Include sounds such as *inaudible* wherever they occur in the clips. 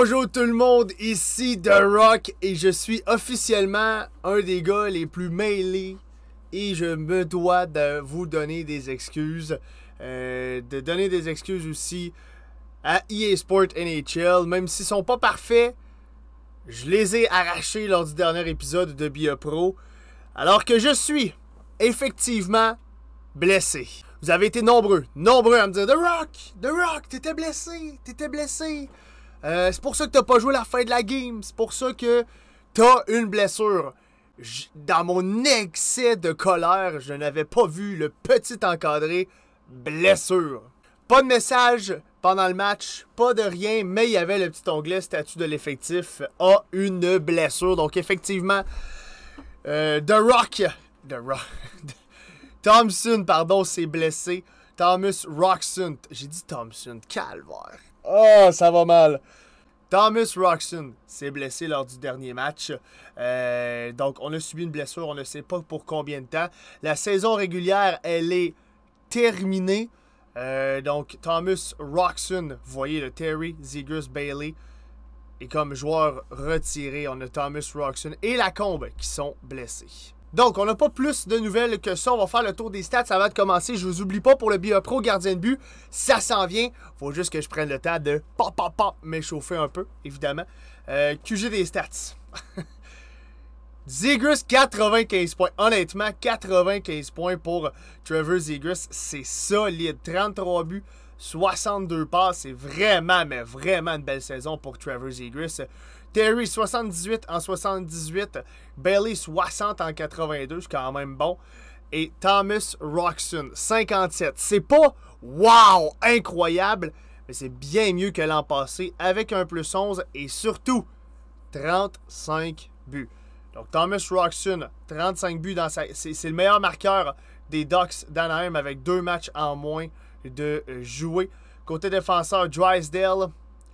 Bonjour tout le monde, ici The Rock et je suis officiellement un des gars les plus mêlés et je me dois de vous donner des excuses, euh, de donner des excuses aussi à EA Sport NHL, même s'ils sont pas parfaits, je les ai arrachés lors du dernier épisode de BioPro, alors que je suis effectivement blessé. Vous avez été nombreux, nombreux à me dire The Rock, The Rock, t'étais blessé, t'étais blessé. Euh, c'est pour ça que t'as pas joué la fin de la game. C'est pour ça que t'as une blessure. dans mon excès de colère, je n'avais pas vu le petit encadré blessure. Pas de message pendant le match, pas de rien, mais il y avait le petit onglet statut de l'effectif a une blessure. Donc effectivement, euh, The Rock, The Rock, *laughs* Thompson, pardon, s'est blessé. Thomas Roxon, j'ai dit Thompson, calvaire. Oh, ça va mal. Thomas Roxon s'est blessé lors du dernier match. Euh, donc, on a subi une blessure, on ne sait pas pour combien de temps. La saison régulière, elle est terminée. Euh, donc, Thomas Roxon, vous voyez le Terry Zegers Bailey. Et comme joueur retiré, on a Thomas Roxon et Lacombe qui sont blessés. Donc, on n'a pas plus de nouvelles que ça. On va faire le tour des stats avant de commencer. Je vous oublie pas pour le Pro, gardien de but. Ça s'en vient. Faut juste que je prenne le temps de pop, pop, pop, m'échauffer un peu, évidemment. Euh, QG des stats. *laughs* Zegris, 95 points. Honnêtement, 95 points pour Trevor Zegris. C'est solide. 33 buts, 62 passes. C'est vraiment, mais vraiment une belle saison pour Trevor Zegris. Terry 78 en 78, Bailey 60 en 82, c'est quand même bon. Et Thomas Roxon 57. C'est pas wow, incroyable, mais c'est bien mieux que l'an passé avec un plus 11 et surtout 35 buts. Donc Thomas Roxon, 35 buts dans C'est le meilleur marqueur des Ducks d'Anaheim avec deux matchs en moins de jouer. Côté défenseur, Drysdale,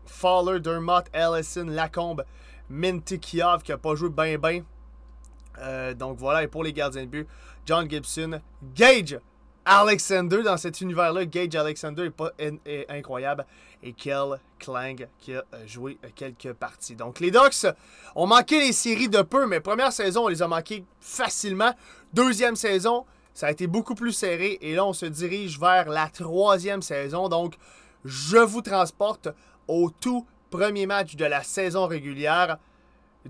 Fowler, Dermot, Ellison, Lacombe, Minty qui n'a pas joué bien bien. Euh, donc voilà, et pour les gardiens de but, John Gibson, Gage Alexander dans cet univers-là. Gage Alexander est, pas, incroyable. Et Kel Klang qui a euh, joué euh, quelques parties. Donc les Ducks ont manqué les séries de peu, mais première saison, on les a manquées facilement. Deuxième saison, ça a été beaucoup plus serré. Et là, on se dirige vers la troisième saison. Donc, je vous transporte au tout premier match de la saison régulière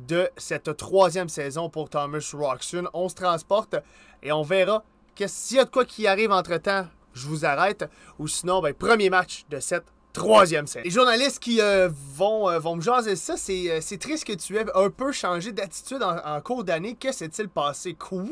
de cette troisième saison pour Thomas Roxon. On se transporte et on verra s'il y a de quoi qui arrive entre-temps, je vous arrête. Ou sinon, ben, premier match de cette troisième saison. Les journalistes qui euh, euh, vont, me jaser ça, euh, c'est triste que tu aies un peu changé d'attitude en, cours d'année. Que s'est-il passé? Quoi?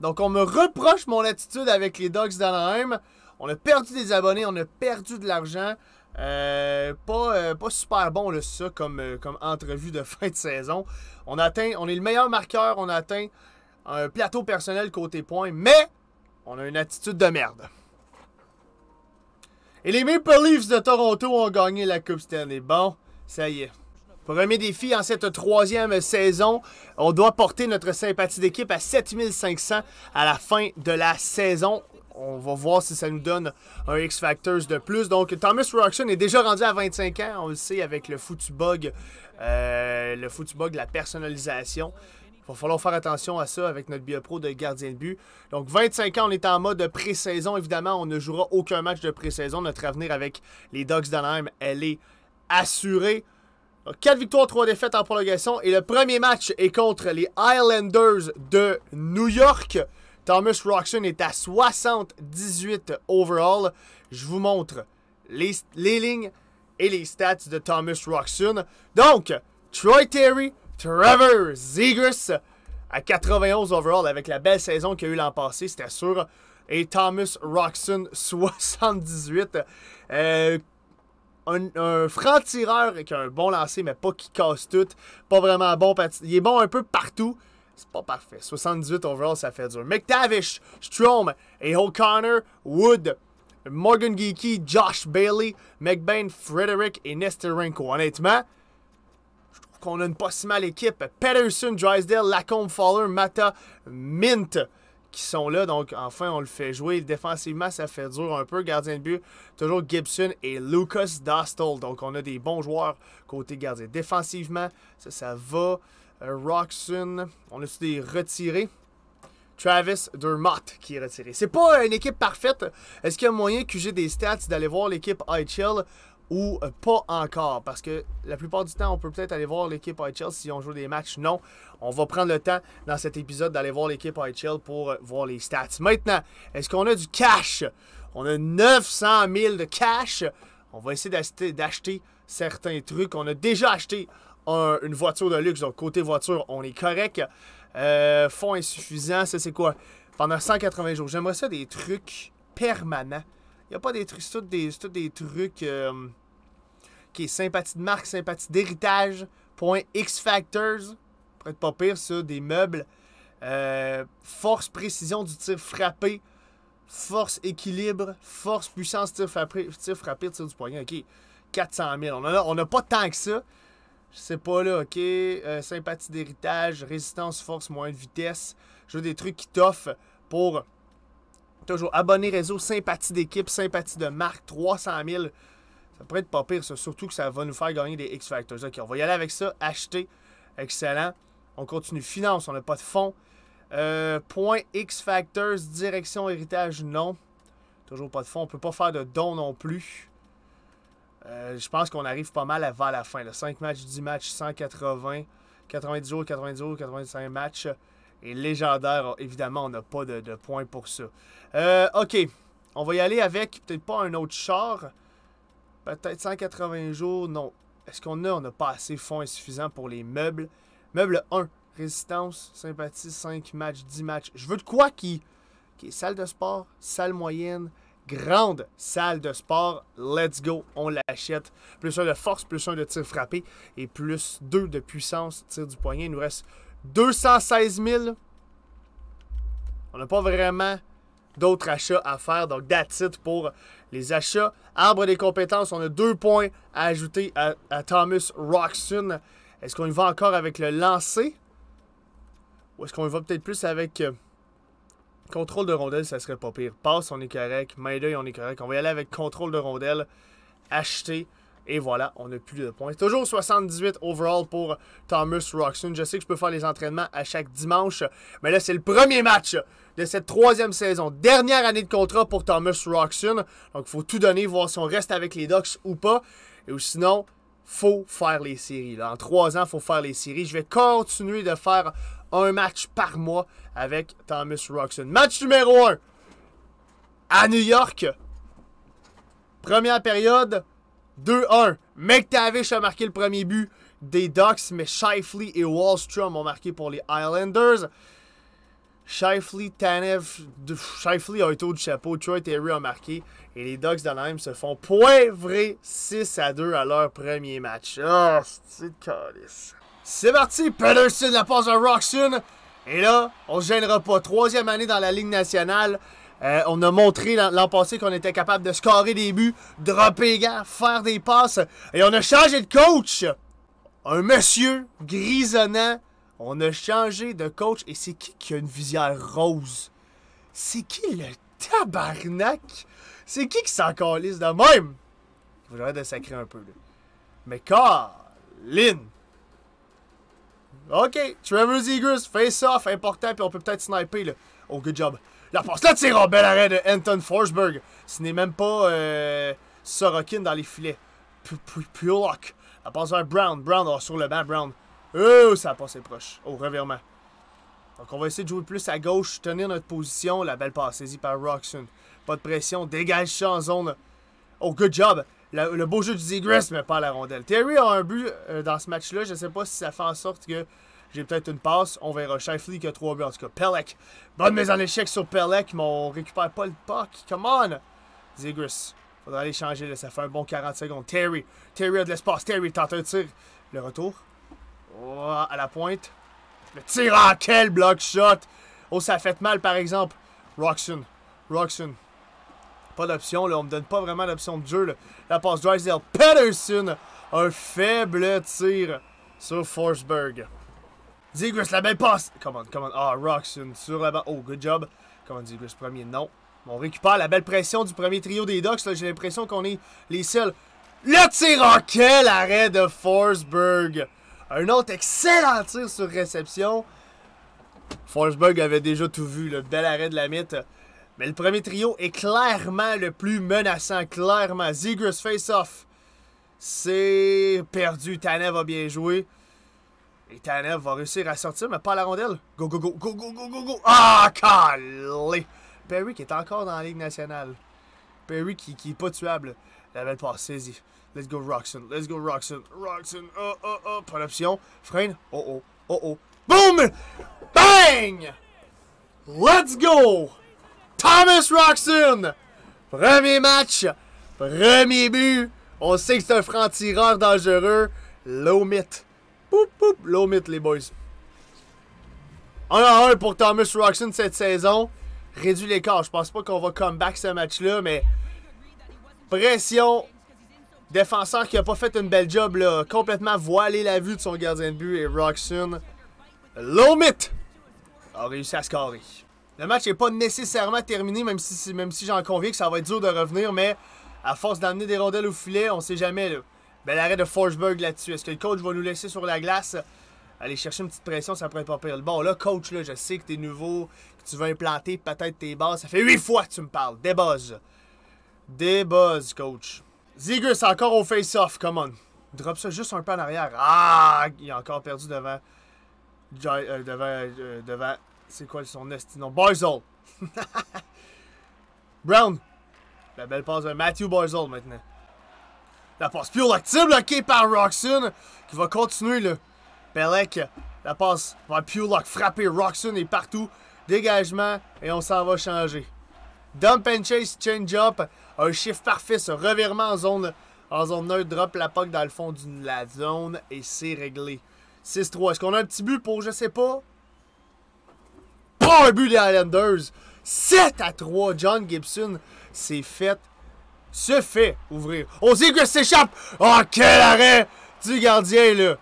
Donc, on me reproche mon attitude avec les Dogs d'Anaheim. On a perdu des abonnés, on a perdu de l'argent. Euh, pas, euh, pas super bon ça comme, euh, comme entrevue de *laughs* fin de saison. On atteint, on est le meilleur marqueur, on atteint un plateau personnel côté points, mais on a une attitude de merde. Et les Maple Leafs de Toronto ont gagné la Coupe année. Bon, ça y est. Premier défi en cette troisième saison. On doit porter notre sympathie d'équipe à 7500 à la fin de la saison on va voir si ça nous donne un X Factors de plus. Donc, Thomas Roxon est déjà rendu à 25 ans, on le sait, avec le foutu bug, euh, le foutu bug la personnalisation. Il va falloir faire attention à ça avec notre biopro de gardien de but. Donc 25 ans, on est en mode pré-saison. Évidemment, on ne jouera aucun match de pré-saison. Notre avenir avec les Ducks d'Anaheim, elle est assurée. Donc, 4 victoires, 3 défaites en prolongation. Et le premier match est contre les Islanders de New York. Thomas Roxon est à 78 overall. Je vous montre les, les lignes et les stats de Thomas Roxon. Donc, Troy Terry, Trevor Zegers à 91 overall avec la belle saison qu'il a eu l'an passé, c'était sûr. Et Thomas Roxon, 78. *laughs* Euh, un, un franc-tireur qui a un bon lancer, mais pas qui casse tout. Pas vraiment bon. Il est bon un peu partout c'est pas parfait. 78 overall, ça fait dur. McTavish, Strom et O'Connor, Wood, Morgan Geeky, Josh Bailey, McBain, Frederick et Renko. Honnêtement, je trouve qu'on a une pas si mal équipe. Patterson, Drysdale, Lacombe, Fowler, Mata, Mint qui sont là. Donc, enfin, on le fait jouer. Défensivement, ça fait dur un peu. Gardien de but, toujours Gibson et Lucas Dostal. Donc, on a des bons joueurs côté gardien. Défensivement, ça, ça va. Euh, Roxon, on a-tu des retirés? Travis Dermott qui est retiré. C'est pas une équipe parfaite. Est-ce qu'il y a moyen que j'ai des stats d'aller voir l'équipe HL ou euh, pas encore? Parce que la plupart du temps, on peut peut-être aller voir l'équipe HL si on joue des matchs. Non, on va prendre le temps dans cet épisode d'aller voir l'équipe HL pour euh, voir les stats. Maintenant, est-ce qu'on a du cash? On a 900 000 de cash. On va essayer d'acheter certains trucs. On a déjà acheté une voiture de luxe. Donc, côté voiture, on est correct. Euh, fonds insuffisant, ça c'est quoi? Pendant 180 jours. J'aimerais ça des trucs permanents. Il n'y a pas des trucs, c'est des, tout des trucs euh, qui est sympathie de marque, sympathie d'héritage, point X Factors, pour être pas pire ça, des meubles, euh, force, précision du tir frappé, force, équilibre, force, puissance, tir frappé, tir frappé, tir du poignet, ok, 400 000. On n'a on a pas tant que ça. Je sais pas là, ok. Euh, sympathie d'héritage, résistance, force, moins de vitesse. Je veux des trucs qui t'offrent pour toujours abonner réseau, sympathie d'équipe, sympathie de marque, 300 000. Ça pourrait être pas pire, Surtout que ça va nous faire gagner des X Factors. Ok, on va y aller avec ça. Acheter. Excellent. On continue. Finance, on n'a pas de fonds. Euh, point X Factors, direction héritage, non. Toujours pas de fonds. On peut pas faire de dons non plus. Euh, je pense qu'on arrive pas mal avant la fin. 5 matchs, 10 matchs, 180, 90 jours, 90 jours, 95 matchs. Et légendaire, évidemment, on n'a pas de, points pour ça. Euh, OK. On va y aller avec peut-être pas un autre char. Peut-être 180 jours. Non. Est-ce qu'on a? On n'a pas assez fonds insuffisants pour les meubles. Meuble 1. Résistance, sympathie, 5 matchs, 10 matchs. Je veux de quoi qui, qui est salle de sport, salle moyenne, grande salle de sport. Let's go, on l'achète. Plus un de force, plus un de tir frappé et plus deux de puissance tir du poignet. Il nous reste 216 000. On n'a pas vraiment d'autres achats à faire. Donc, that's pour les achats. Arbre des compétences, on a deux points à ajouter à, Thomas Roxon. Est-ce qu'on y va encore avec le lancer? Ou est-ce qu'on y va peut-être plus avec... Euh, Contrôle de rondelle, ça serait pas pire. Passe, on est correct. Main on est correct. On va y aller avec contrôle de rondelle. Acheter. Et voilà, on n'a plus de points. Toujours 78 overall pour Thomas Roxon. Je sais que je peux faire les entraînements à chaque dimanche, mais là, c'est le premier match de cette troisième saison. Dernière année de contrat pour Thomas Roxon. Donc, il faut tout donner, voir si on reste avec les Ducks ou pas. Et sinon, sinon, faut faire les séries. Là. En trois ans, il faut faire les séries. Je vais continuer de faire un match par mois avec Thomas Roxon. Match numéro 1 à New York. Première période, 2-1. McTavish a marqué le premier but des Ducks, mais Shifley et Wallstrom ont marqué pour les Islanders. Shifley, Tanev, Shifley a eu taux de chapeau, Troy Terry a marqué et les Ducks de même se font poivrer 6 à 2 à leur premier match. Ah, oh, c'est calice. C'est parti, Pedersen la passe à Roxon. Et là, on se gênera pas. Troisième année dans la Ligue nationale. Euh, on a montré l'an passé qu'on était capable de scorer des buts, dropper les gars, faire des passes. Et on a changé de coach. Un monsieur grisonnant. On a changé de coach. Et c'est qui qui a une visière rose? C'est qui le tabarnak? C'est qui qui s'en de même? J'arrête de sacrer un peu, Mais Colin! OK, Trevor Zegers, face-off, important, puis on peut peut-être sniper, là. Oh, good job. La passe, là, c'est un bel arrêt de Anton Forsberg. Ce n'est même pas euh, Sorokin dans les filets. Pulock. La passe vers Brown. Brown, oh, sur le banc, Brown. Oh, ça a passé proche. Oh, revirement. Donc, on va essayer de jouer plus à gauche, tenir notre position. La belle passe saisie par Roxon. Pas de pression, dégage ça en zone. Oh, good job le beau jeu du Zigris, mais pas la rondelle. Terry a un but euh, dans ce match-là. Je ne sais pas si ça fait en sorte que j'ai peut-être une passe. On verra. Shifley qui a 3 buts. En tout cas, Pelec. Bonne mise en échec sur Pelec, mais on récupère pas le puck. Come on! Il Faudra aller changer. Là. Ça fait un bon 40 secondes. Terry. Terry a de l'espace. Terry tente un tir. Le retour. Oh, à la pointe. Le tir. à ah, quel block shot! Oh, ça fait mal, par exemple. Roxon. Roxon. Pas d'option, là. On me donne pas vraiment l'option de jeu, là. La passe Drysdale Patterson. Un faible tir sur Forsberg. Zigris, la belle passe. Come on, come on. Ah, Roxon sur la Oh, good job. Come on, premier. Non. On récupère la belle pression du premier trio des Ducks. J'ai l'impression qu'on est les seuls. Le tir en quel arrêt de Forsberg. Un autre excellent tir sur réception. Forsberg avait déjà tout vu. Le bel arrêt de la mythe. Mais le premier trio est clairement le plus menaçant, clairement. Zegers face-off. C'est perdu. Tanev a bien joué. Et Tanev va réussir à sortir, mais pas à la rondelle. Go, go, go, go, go, go, go, go. Ah, calé! Perry qui est encore dans la Ligue nationale. Perry qui, qui est pas tuable. La belle passe saisie. Let's go, Roxon. Let's go, Roxon. Roxon. Oh, oh, oh. Pas d'option. Freine. Oh, oh. Oh, oh. Boom! Bang! Let's go! Thomas Roxon! Premier match, premier but. On sait que c'est un franc-tireur dangereux. L'omit. Poup, poup, l'omit, les boys. 1 à 1 pour Thomas Roxon cette saison. Réduit l'écart. Je pense pas qu'on va comeback ce match-là, mais pression. Défenseur qui a pas fait une belle job, là. Complètement voilé la vue de son gardien de but et Roxon. L'omit a réussi à scorer. Le match n'est pas nécessairement terminé, même si, même si j'en conviens que ça va être dur de revenir, mais à force d'amener des rondelles au filet, on sait jamais. Là. Bel arrêt de Forsberg là-dessus. Est-ce que le coach va nous laisser sur la glace? Aller chercher une petite pression, ça pourrait pas pire. Bon, là, coach, là, je sais que es nouveau, que tu veux implanter peut-être tes bases. Ça fait huit fois que tu me parles. Des buzz. Des buzz, coach. Zigus encore au face-off, come on. Drop ça juste un peu en arrière. Ah! Il a encore perdu devant. Euh, devant. Euh, devant. C'est quoi son nom? Barzell! *laughs* Brown! La belle passe de Matthew Barzell maintenant. La passe pure C'est bloquée par Roxon qui va continuer le Pelec. La passe va pure lock frapper Roxon est partout. Dégagement et on s'en va changer. Dump and chase, change up. Un chiffre parfait, ce revirement en zone, en zone neutre. Drop la puck dans le fond de la zone et c'est réglé. 6-3. Est-ce qu'on a un petit but pour, je sais pas, but des Highlanders. 7 à 3. John Gibson s'est fait. Se fait ouvrir. Ozigre s'échappe. Oh, quel arrêt du gardien, là.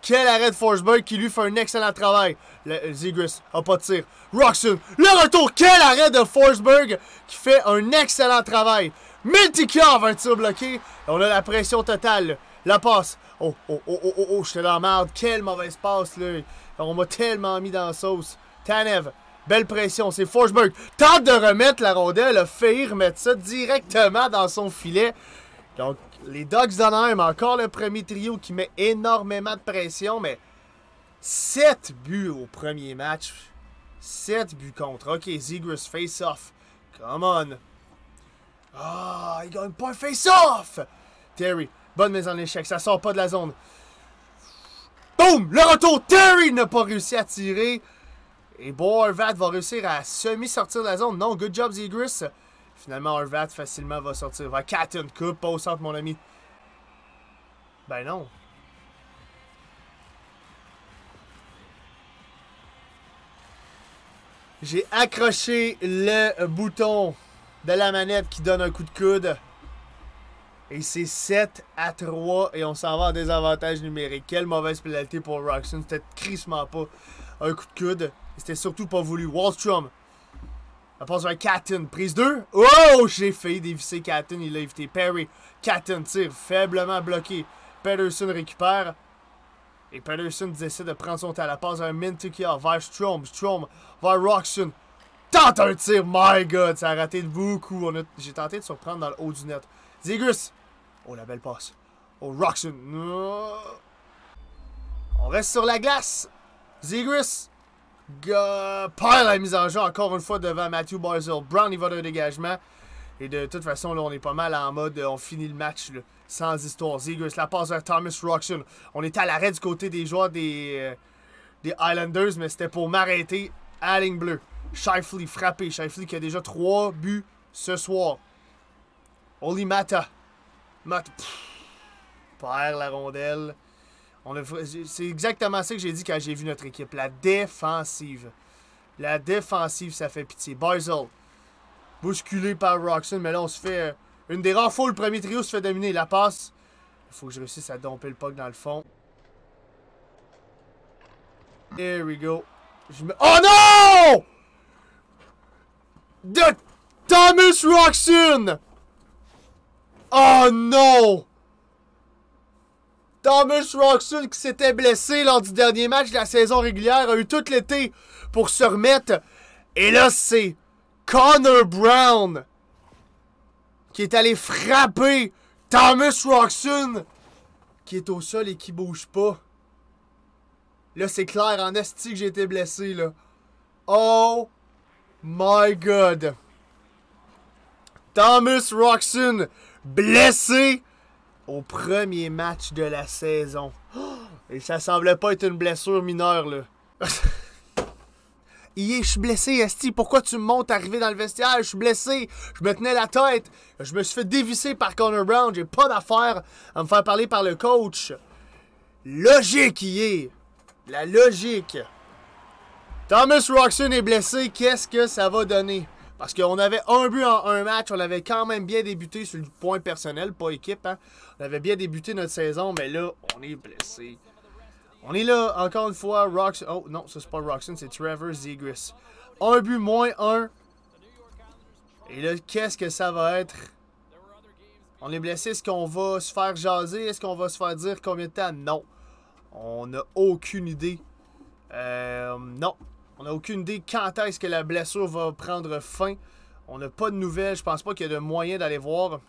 Quel arrêt de Forsberg qui lui fait un excellent travail. Zigris a pas de tir. Roxon, le retour. Quel arrêt de Forsberg qui fait un excellent travail. va un tir bloqué. On a la pression totale. La passe. Oh, oh, oh, oh, oh, oh, dans la merde. Quelle mauvaise passe, là. On m'a tellement mis dans la sauce. Tanev, Belle pression, c'est Forsberg. Tente de remettre la rondelle, a failli remettre ça directement dans son filet. Donc, les Ducks d'Anaheim, encore le premier trio qui met énormément de pression, mais 7 buts au premier match. 7 buts contre. OK, Zegers, face-off. Come on. Ah, il gagne pas un face-off! Terry, bonne mise en échec, ça sort pas de la zone. Boum! Le retour! Terry n'a pas réussi à tirer. Et bon, Horvat va réussir à semi-sortir de la zone. Non, good job, Zigris. Finalement, Horvat facilement va sortir. Va cat une coupe, pas au centre, mon ami. Ben non. J'ai accroché le bouton de la manette qui donne un coup de coude. Et c'est 7 à 3 et on s'en va en désavantage numérique. Quelle mauvaise pénalité pour Roxon. C'était crissement pas un coup de coude. C'était surtout pas voulu. Wallstrom. La passe vers Catton. Prise 2. Oh, j'ai failli dévisser Catton. Il l'a évité Perry. Catton tire faiblement bloqué. Pedersen récupère. Et Pedersen décide de prendre son temps. La passe vers Mintukia. Vers Strom. Strom vers Roxon. Tente un tir. My God. Ça a raté de beaucoup. J'ai tenté de surprendre dans le haut du net. Zigus. Oh, la belle passe. Oh, Roxon. On reste sur la glace. Zegris perd la mise en jeu encore une fois devant Matthew Barzell. Brown, il va d'un dégagement. Et de toute façon, là, on est pas mal en mode euh, on finit le match sans histoire. Zegris, la passe vers Thomas Roxon. On est à l'arrêt du côté des joueurs des, euh, Islanders, mais c'était pour m'arrêter à bleu. Shifley frappé. Shifley qui a déjà 3 buts ce soir. Oli Mata. Pff, perd la rondelle. C'est exactement ça que j'ai dit quand j'ai vu notre équipe. La défensive. La défensive, ça fait pitié. Barzell, bousculé par Roxon, mais là, on se fait... Euh, une des rares fois le premier trio se fait dominer. La passe, il faut que je réussisse à domper le puck dans le fond. There we go. Oh non! De Thomas Roxon! Oh non! Thomas Roxon, qui s'était blessé lors du dernier match de la saison régulière, a eu tout l'été pour se remettre. Et là, c'est Connor Brown qui est allé frapper Thomas Roxon qui est au sol et qui bouge pas. Là, c'est clair, en esti que j'ai été blessé, là. Oh my God. Thomas Roxon blessé au premier match de la saison. *gasps* Et ça semblait pas être une blessure mineure, là. Yé, *laughs* je suis blessé, Esti. Pourquoi tu me montes arriver dans le vestiaire? Je suis blessé. Je me tenais la tête. Je me suis fait dévisser par Connor Brown. J'ai pas d'affaire à me faire parler par le coach. Logique, Yé. La logique. Thomas Roxon est blessé. Qu'est-ce que ça va donner? Parce qu'on avait un but en un match, on avait quand même bien débuté sur le point personnel, pas équipe. Hein. On avait bien débuté notre saison, mais là, on est blessé. On est là, encore une fois, Roxon. Oh non, ce n'est pas Roxon, c'est Trevor Zegris. Un but moins un. Et là, qu'est-ce que ça va être? On est blessé, est-ce qu'on va se faire jaser? Est-ce qu'on va se faire dire combien de temps? Non. On n'a aucune idée. Euh, non, on n'a aucune idée quand est-ce que la blessure va prendre fin. On n'a pas de nouvelles. Je pense pas qu'il y a de moyen d'aller voir.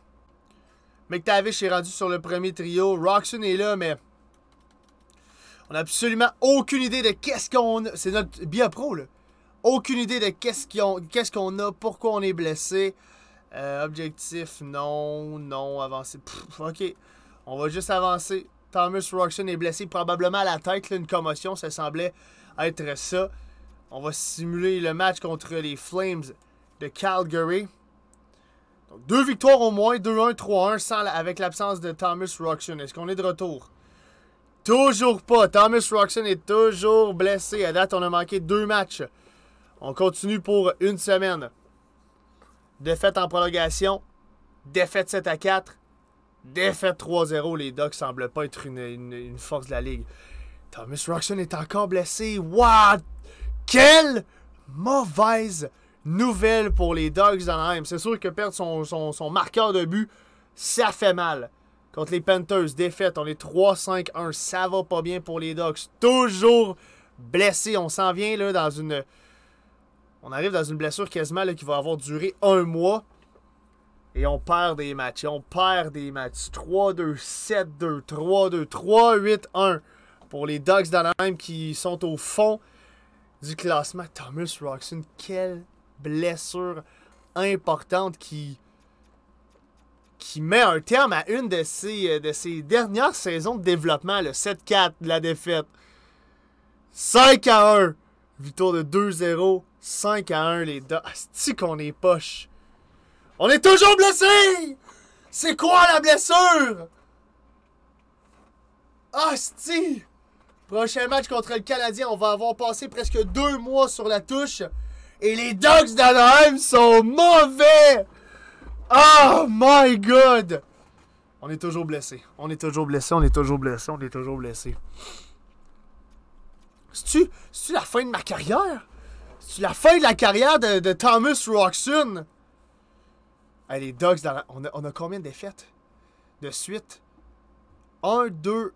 McTavish est rendu sur le premier trio. Roxon est là, mais on n'a absolument aucune idée de qu'est-ce qu'on a. C'est notre biopro, là. Aucune idée de qu'est-ce qu'on a, pourquoi on est blessé. Euh, objectif, non, non, avancer. ok, on va juste avancer. Thomas Roxon est blessé probablement à la tête, une commotion, ça semblait être ça. On va simuler le match contre les Flames de Calgary. deux victoires au moins, 2-1, 3-1, avec l'absence de Thomas Roxon. Est-ce qu'on est de retour? Toujours pas. Thomas Roxon est toujours blessé. À date, on a manqué deux matchs. On continue pour une semaine. Défaite en prolongation. Défaite 7 à 4. Défaite 3-0. Les Ducks semblent pas être une, force de la ligue. Thomas Roxon est encore blessé. What? Quelle mauvaise nouvelle pour les Dogs d'Anaheim. C'est sûr que perdre son, marqueur de but, ça fait mal. Contre les Panthers, défaite, on est 3-5-1. Ça va pas bien pour les Dogs. Toujours blessé. On s'en vient dans une. On arrive dans une blessure quasiment qui va avoir duré un mois. Et on perd des matchs. on perd des matchs. 3-2, 7-2, 3-2, 3-8-1 pour les Dogs d'Anaheim qui sont au fond du classement. Thomas Roxon, quelle blessure importante qui, qui met un terme à une de ses, euh, de dernières saisons de développement, le 7-4 de la défaite. 5 à 1. Victoire de 2-0. 5 à 1, les deux. Asti qu'on est poche. On est toujours blessé! C'est quoi la blessure? Asti! Prochain match contre le Canadien, on va avoir passé presque deux mois sur la touche. Et les Dogs d'Anaheim sont mauvais! Oh my god! On est toujours blessé. On est toujours blessé, on est toujours blessé, on est toujours blessé. C'est-tu, la fin de ma carrière? C'est-tu la fin de la carrière de, Thomas Roxon? Allez les Dogs on, a, combien de défaites? De suite? 1, 2,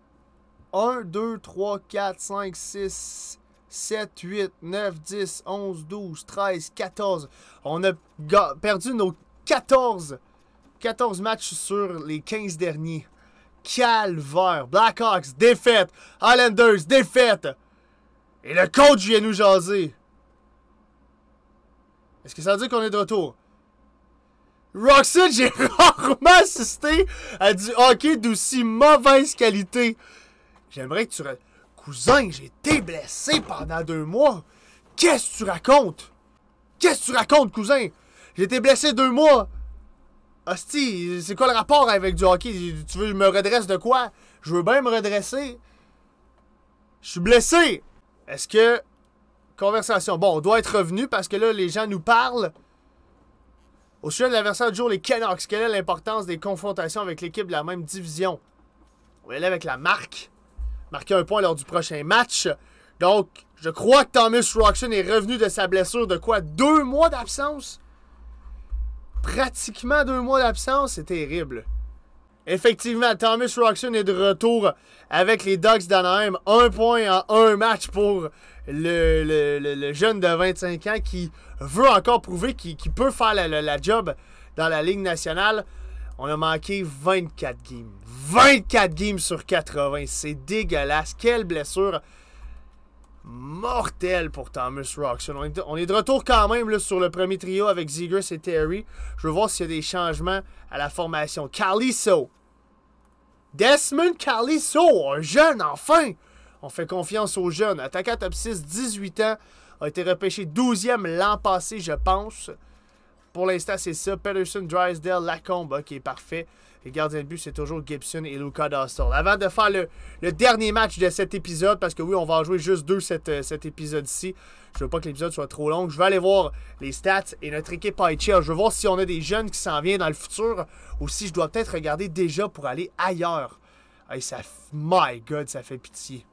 1, 2, 3, 4, 5, 6, 7, 8, 9, 10, 11, 12, 13, 14. On a perdu nos 14, 14 matchs sur les 15 derniers. Calvaire. Blackhawks, défaite. Islanders, défaite. Et le coach vient nous jaser. Est-ce que ça veut dire qu'on est de retour? Roxanne, *laughs* j'ai rarement assisté à du hockey d'aussi mauvaise qualité. J'aimerais que tu... Cousin, j'ai été blessé pendant deux mois. Qu'est-ce que tu racontes? Qu'est-ce que tu racontes, cousin? J'ai été blessé deux mois. Hostie, c'est quoi le rapport avec du hockey? Tu veux me redresse de quoi? Je veux bien me redresser. Je suis blessé. Est-ce que... Conversation. Bon, on doit être revenu parce que là, les gens nous parlent. Au sujet de l'adversaire du jour, les Canucks. Quelle est l'importance des confrontations avec l'équipe de la même division? On est là avec la marque marquer un point lors du prochain match. Donc, je crois que Thomas Roxon est revenu de sa blessure de quoi Deux mois d'absence Pratiquement deux mois d'absence, c'est terrible. Effectivement, Thomas Roxon est de retour avec les Ducks d'Anaheim. Un point en un match pour le, jeune de 25 ans qui veut encore prouver qu'il peut faire la job dans la Ligue nationale. On a manqué 24 games. 24 games sur 80. C'est dégueulasse. Quelle blessure mortelle pour Thomas Roxon. On est de retour quand même sur le premier trio avec Zegers et Terry. Je veux voir s'il y a des changements à la formation. Caliso. Desmond Caliso, un jeune enfin. On fait confiance aux jeunes. Attaquant top 6, 18 ans. A été repêché 12e l'an passé, je pense. Pour l'instant, c'est ça. Pedersen, Drysdale, Lacombe, qui est parfait. Les gardiens de but, c'est toujours Gibson et Luca Dostal. Avant de faire le, dernier match de cet épisode, parce que oui, on va en jouer juste deux cet, euh, épisode-ci. Je veux pas que l'épisode soit trop long. Je vais aller voir les stats et notre équipe IHL. Je veux voir si on a des jeunes qui s'en viennent dans le futur ou si je dois peut-être regarder déjà pour aller ailleurs. ça, my God, ça fait pitié.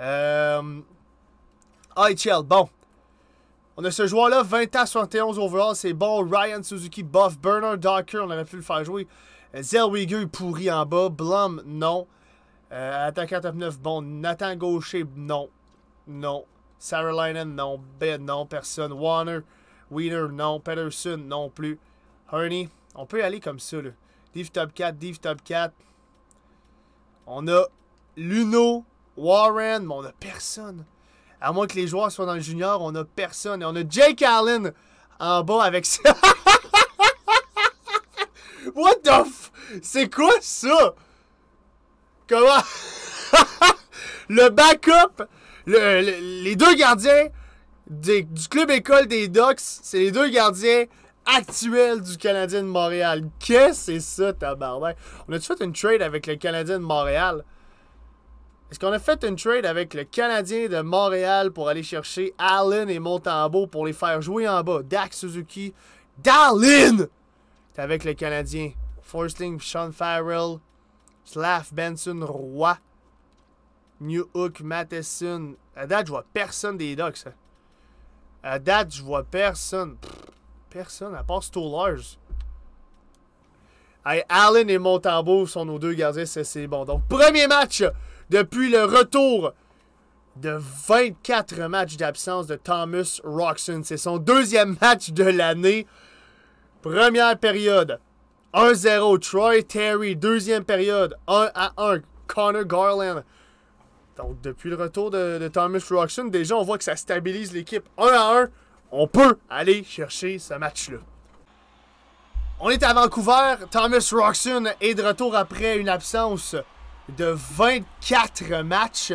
Euh, bon. On a ce joueur-là, 20 à 71 overall, c'est bon. Ryan Suzuki, Buff, Burner, Docker, on aurait pu le faire jouer. Zellweger, pourri en bas. Blum, non. Euh, top 9, bon. Nathan Gaucher, non. Non. Sarah Linen, non. Ben, non. Personne. Warner, Wiener, non. Peterson, non plus. Herney, on peut aller comme ça, là. Div top 4, Div top 4. On a Luno, Warren, mais on a personne. À moins que les joueurs soient dans le junior, on a personne. Et on a Jake Allen en bas avec ça. *laughs* What the f... C'est quoi ça? Comment... *laughs* le backup... les deux gardiens du club école des Ducks, c'est les deux gardiens actuels du Canadien de Montréal. Qu'est-ce que c'est ça, tabarnak? On a-tu fait une trade avec le Canadien de Montréal? Est-ce qu'on a fait une trade avec le Canadien de Montréal pour aller chercher Allen et Montembeau pour les faire jouer en bas? Dak Suzuki, D'Allen! C'est avec le Canadien. Forsling, Sean Farrell, Slav Benson, Roy, New Hook, Matheson. À date, je vois personne des Ducks. Hein. À date, je vois personne. personne, à part Stollers. Hey, Allen et Montembeau sont nos deux gardiens, c'est bon. Donc, premier match depuis le retour de 24 matchs d'absence de Thomas Roxon. C'est son deuxième match de l'année. Première période, 1-0 Troy Terry. Deuxième période, 1 1 Connor Garland. Donc, depuis le retour de, Thomas Roxon, déjà, on voit que ça stabilise l'équipe 1 1. On peut aller chercher ce match-là. On est à Vancouver. Thomas Roxon est de retour après une absence de 24 matchs.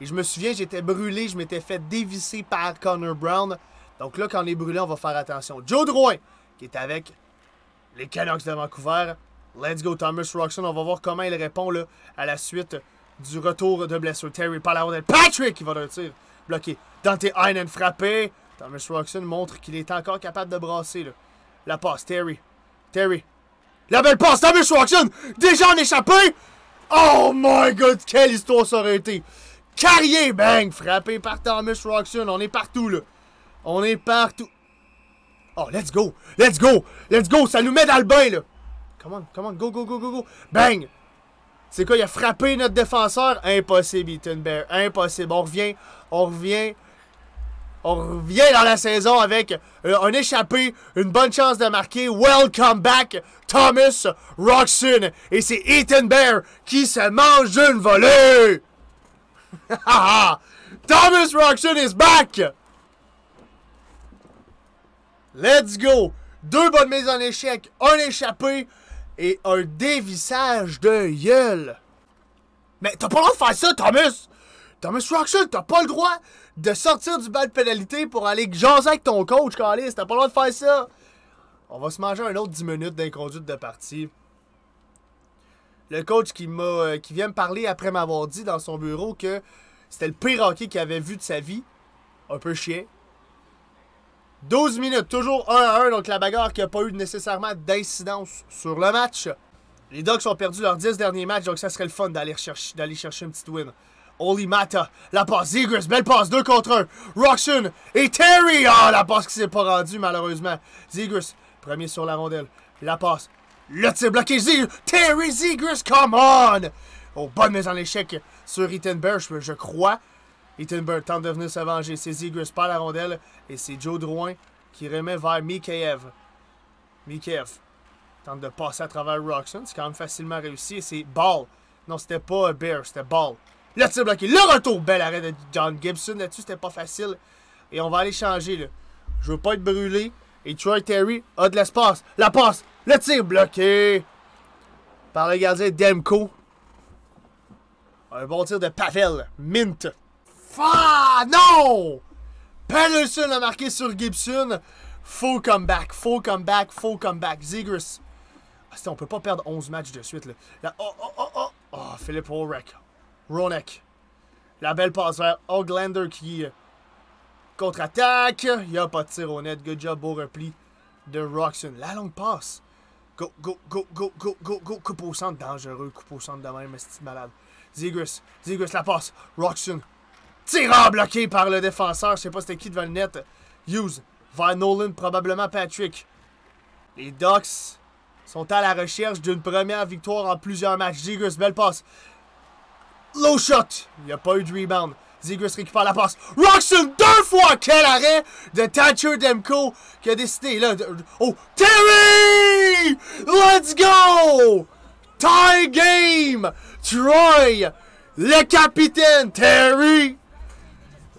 Et je me souviens, j'étais brûlé, je m'étais fait dévisser par Connor Brown. Donc là, quand on est brûlé, on va faire attention. Joe Drouin, qui est avec les Canucks de Vancouver. Let's go, Thomas Roxon. On va voir comment il répond à la suite du retour de blessure. Terry par la Patrick il va le tir bloqué. Dante Heinen frappé. Thomas Roxon montre qu'il est encore capable de brasser. La passe, Terry. Terry. La belle passe, Thomas Roxon. Déjà en échappé. Oh my god, quelle histoire ça aurait été! Carrier, bang! Frappé par Thomas Roxon. On est partout, là. On est partout. Oh, let's go! Let's go! Let's go! Ça nous met dans le bain, là! Come on, come on, go, go, go, go, go! Bang! C'est quoi? Il a frappé notre défenseur? Impossible, Bear. Impossible. On revient. On revient. On revient dans la saison avec euh, un échappé, une bonne chance de marquer. Welcome back, Thomas Roxon. Et c'est Ethan Bear qui se mange une volée. *laughs* Ah, ah. Thomas Roxon is back. Let's go. Deux bonnes mises en échec, un échappé et un dévissage de gueule. Mais t'as pas le droit de faire ça, Thomas. Thomas Roxon, t'as pas le droit de sortir du bal de pénalité pour aller jaser avec ton coach, Calis. T'as pas le droit de faire ça. On va se manger un autre 10 minutes d'inconduite de partie. Le coach qui, m'a, euh, qui vient me parler après m'avoir dit dans son bureau que c'était le pire hockey qu'il avait vu de sa vie. Un peu chiant. 12 minutes, toujours 1 à 1, donc la bagarre qui n'a pas eu nécessairement d'incidence sur le match. Les Ducks ont perdu leurs 10 derniers matchs, donc ça serait le fun d'aller chercher, d'aller chercher une petite win. Mata, la passe, Zegers, belle passe, 2 contre 1, Roxon et Terry, ah, la passe qui s'est pas rendue malheureusement, Zegers, premier sur la rondelle, la passe, le tir bloqué, Zegers, Terry Zegers, come on, oh, bonne mise en échec sur Rittenberg, je crois, Rittenberg tente de venir se venger, c'est Zegers par la rondelle, et c'est Joe Drouin qui remet vers Mikheyev, Mikheyev tente de passer à travers Roxon, c'est quand même facilement réussi, et c'est Ball, non, c'était pas Bear, c'était Ball. Le tir bloqué. Le retour. Bel arrêt de John Gibson. Là-dessus, c'était pas facile. Et on va aller changer, là. Je veux pas être brûlé. Et Troy Terry a de l'espace. La passe. Le tir bloqué. Par le gardien Demko. Un bon tir de Pavel. Mint. Fah! Non! Patterson a marqué sur Gibson. Faux comeback. Faux comeback. Faux comeback. Zegers. On ah, on peut pas perdre 11 matchs de suite. Là. oh, oh, oh, oh. Ah, Philippe Ulrich. Ronek. La belle passe vers Oglander qui euh, contre-attaque. Il n'y a pas de tir au net. Good job, beau repli de Roxon. La longue passe. Go, go, go, go, go, go, go. Coupe au centre. Dangereux. Coupe au centre de mais c'est malade. Zigris. Zigris, la passe. Roxon. Tirant bloqué par le défenseur. Je sais pas c'était qui devant le net. Hughes. Van Nolan, probablement Patrick. Les Ducks sont à la recherche d'une première victoire en plusieurs matchs. Zigris, belle passe. Low shot. Il n'y a pas eu de rebound. Zegers récupère la passe. Roxon deux fois! Quel arrêt de Thatcher Demko qui a décidé là. oh! Terry! Let's go! Tie game! Troy! Le capitaine Terry!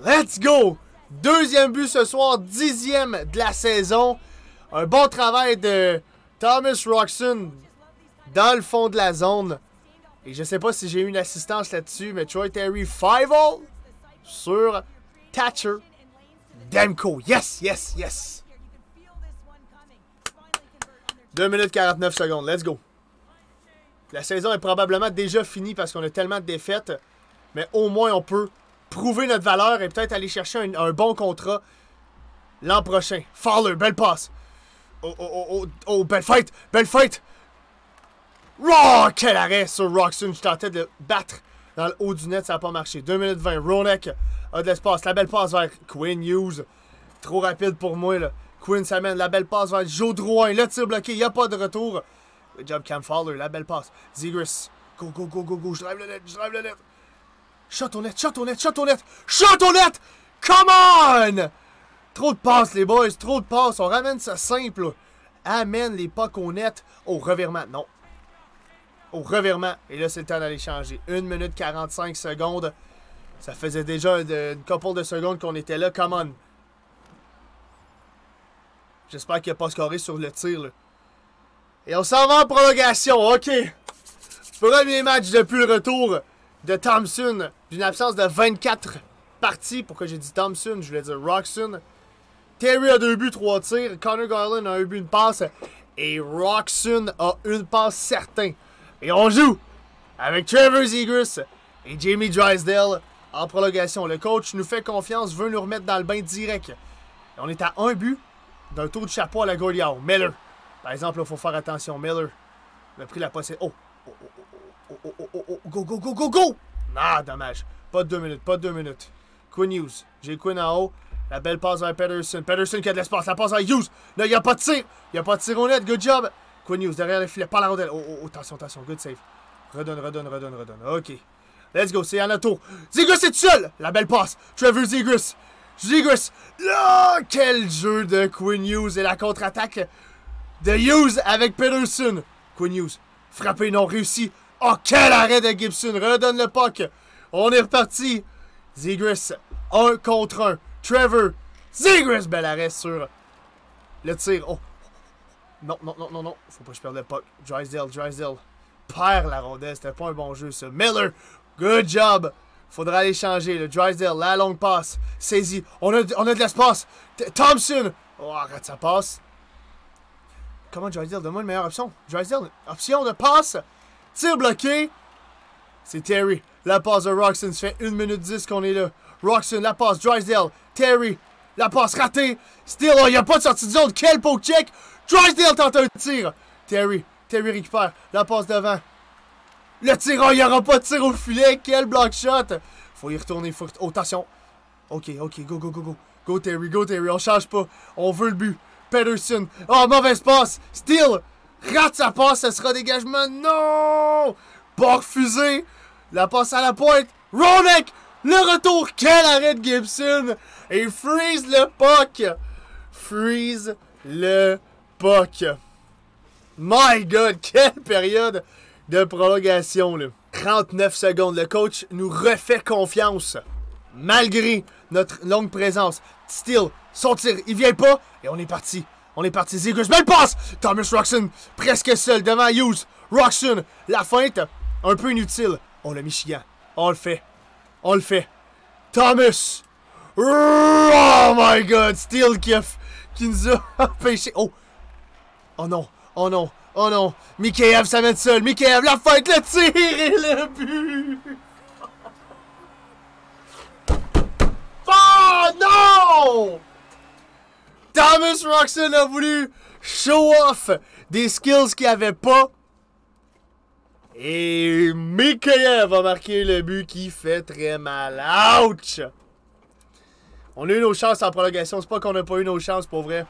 Let's go! Deuxième but ce soir, dixième de la saison. Un bon travail de Thomas Roxon dans le fond de la zone. Et je sais pas si j'ai eu une assistance là-dessus, mais Troy Terry, 5-0 sur Thatcher. Demko, yes, yes, yes. 2 minutes 49 secondes, let's go. La saison est probablement déjà finie parce qu'on a tellement de défaites, mais au moins on peut prouver notre valeur et peut-être aller chercher un, bon contrat l'an prochain. Fowler, belle passe. Oh, oh, oh, oh, oh, belle fight, belle fight. Raw, quel arrêt sur Roxon Je tentais de le battre dans le haut du net, ça n'a pas marché. 2 minutes 20, Ronek a de l'espace. La belle passe vers Quinn Hughes. Trop rapide pour moi, là. Quinn s'amène, la belle passe vers Joe Drouin. Le tir bloqué, il n'y a pas de retour. Good job Cam Fowler, la belle passe. Zigris, go, go, go, go, go. Je drive le net, je drive le net. Shot au net, shot au net, shot au net, shot au net! Come on! Trop de passes, les boys, trop de passes. On ramène ça simple. Amène les pas au net. au revirement, non au revirement. Et là, c'est le temps d'aller changer. 1 minute 45 secondes. Ça faisait déjà une, couple de secondes qu'on était là. Come on. J'espère qu'il n'a pas scoré sur le tir. Et on s'en va en prolongation. OK. Premier match depuis le retour de Thompson. D'une absence de 24 parties. Pourquoi j'ai dit Thompson? Je voulais dire Roxon. Terry a deux buts, trois tirs. Connor Garland a un but, une passe. Et Roxon a une passe certaine. Et on joue avec Trevor Zegers et Jamie Drysdale en prolongation. Le coach nous fait confiance, veut nous remettre dans le bain direct. on est à un but d'un tour de chapeau à la Goliath. Miller. Par exemple, il faut faire attention. Miller. Il a pris la possession. Oh oh oh, oh. oh, oh, oh, oh, oh. Go, go, go, go, go! Ah, dommage. Pas de deux minutes, pas de deux minutes. Quinn Hughes. J'ai Quinn en haut. La belle passe vers Peterson. Pedersen qui a de l'espace. La passe à Hughes. Là, il n'y a pas de tir. Il n'y a pas de tir net. Good job. News derrière le filet, Pas la rondelle. Oh, oh, oh, attention, attention, good save. Redonne, redonne, redonne, redonne. OK. Let's go, c'est tour. Zigris est seul. La belle passe. Trevor Zigris. Zigris. Oh, quel jeu de Quinn Hughes et la contre-attaque de Hughes avec Peterson. Quinn Hughes. Frappé non réussi. Oh, quel arrêt de Gibson. Redonne le puck. On est reparti. Zigris. Un contre un. Trevor. Zigris. Bel arrêt sur le tir. Oh, non, non, non, non, non. Faut pas que je perde l'époque. Drysdale, Drysdale. père la rondelle. C'était pas un bon jeu, ça. Miller, good job. Faudra aller changer. Le Drysdale, la longue passe. Saisi. On a, on a de l'espace. Thompson. Oh, arrête ça passe. Comment Drysdale Donne-moi une meilleure option. Drysdale, option de passe. Tir bloqué. C'est Terry. La passe de Roxon. Ça fait 1 minute 10 qu'on est là. Roxon, la passe. Drysdale. Terry. La passe ratée. Still, oh, il oh, n'y a pas de sortie de zone. Quel poke check. Drysdale tente un tir. Terry, Terry récupère. La passe devant. Le tireur, il n'y aura pas de tir au filet. Quel block shot. Faut y retourner. Faut... Oh, attention. OK, OK, go, go, go, go. Go, Terry, go, Terry. On change pas. On veut le but. Patterson. Oh, mauvaise passe. Steele. Rate sa passe. Ce sera dégagement. Non. Bon refusé. La passe à la pointe. Ronek. Le retour. Quel arrêt de Gibson. Et freeze le puck. Freeze le My God, *laughs* quelle période de prolongation, là. 39 secondes, le coach nous refait confiance. Malgré notre longue présence. Still, son tir, il vient pas. Et on est parti. On est parti. met belle passe! Thomas Roxon, presque seul devant Hughes. Roxon, la feinte, un peu inutile. On le Michigan. On le fait. On le fait. Thomas! Oh my god! Steele qui, qui nous a *laughs* empêchés. Oh! Oh non, oh non, oh non. va être seul. Mikheyev, la fight! le tir et le but. Oh non! Thomas Roxon a voulu show off des skills qu'il avait pas. Et Mikheyev a marqué le but qui fait très mal. Ouch! On a eu nos chances en prolongation. C'est pas qu'on n'a pas eu nos chances pour vrai.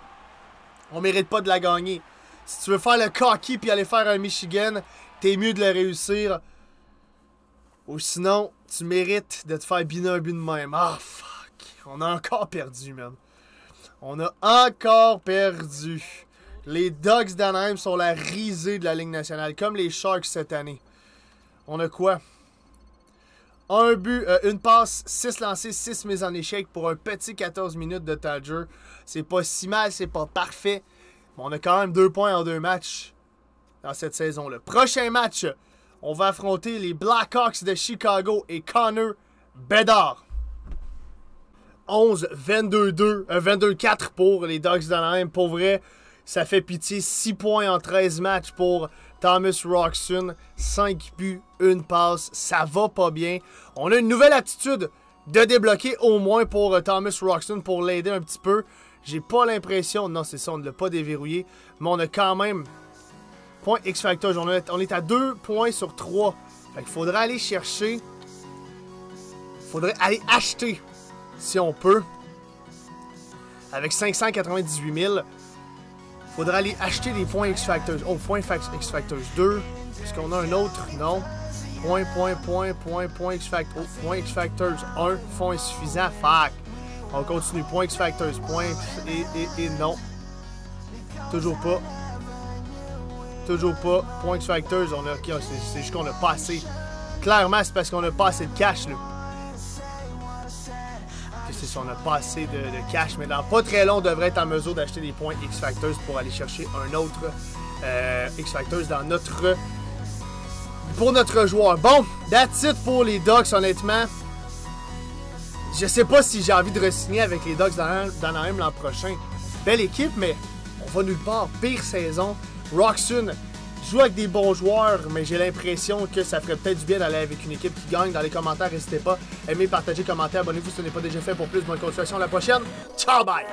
On mérite pas de la gagner. Si tu veux faire le cocky puis aller faire un Michigan, t'es mieux de le réussir. Ou sinon, tu mérites de te faire biner un but de même. Ah, fuck. On a encore perdu, même. On a encore perdu. Les Ducks d'Anaheim sont la risée de la Ligue nationale, comme les Sharks cette année. On a quoi? Un but, euh, une passe, 6 lancés, 6 mises en échec pour un petit 14 minutes de Tadger. C'est pas si mal, c'est pas parfait, on a quand même deux points en deux matchs dans cette saison. Le prochain match, on va affronter les Blackhawks de Chicago et Connor Bedard. 11, 22-2, 22-4 pour les Ducks d'Anaheim. Pour vrai, ça fait pitié. 6 points en 13 matchs pour Thomas Roxon. 5 buts, 1 passe. Ça va pas bien. On a une nouvelle attitude de débloquer au moins pour euh, Thomas Roxon pour l'aider un petit peu. J'ai pas l'impression. Non, c'est ça, on ne l'a pas déverrouillé. Mais on a quand même. Point X Factor. On, est à 2 points sur 3. Fait qu'il faudrait aller chercher. Faudrait aller acheter, si on peut. Avec 598 000. Faudrait aller acheter des points X Factor Oh, point X Factor 2. Est-ce qu'on a un autre? Non. Point, point, point, point, point X Factor Oh, point X Factor 1. Fonds insuffisant, Fact. On continue. Point X Factors. Point. Et, et, et non. Toujours pas. Toujours pas. Point X Factors. On a, c'est juste qu'on a passé. Clairement, c'est parce qu'on a passé de cash, là. C'est on a passé de, de, cash. Mais dans pas très long, on devrait être en mesure d'acheter des points X Factors pour aller chercher un autre euh, X Factors dans notre. Pour notre joueur. Bon, that's it pour les Ducks, honnêtement je sais pas si j'ai envie de re-signer avec les Ducks même l'an prochain. Belle équipe, mais on va nulle part. Pire saison. Roxon joue avec des bons joueurs, mais j'ai l'impression que ça ferait peut-être du bien d'aller avec une équipe qui gagne. Dans les commentaires, n'hésitez pas. Aimez, partagez, commentez, abonnez-vous si ce n'est pas déjà fait pour plus. de continuation à la prochaine. Ciao, bye!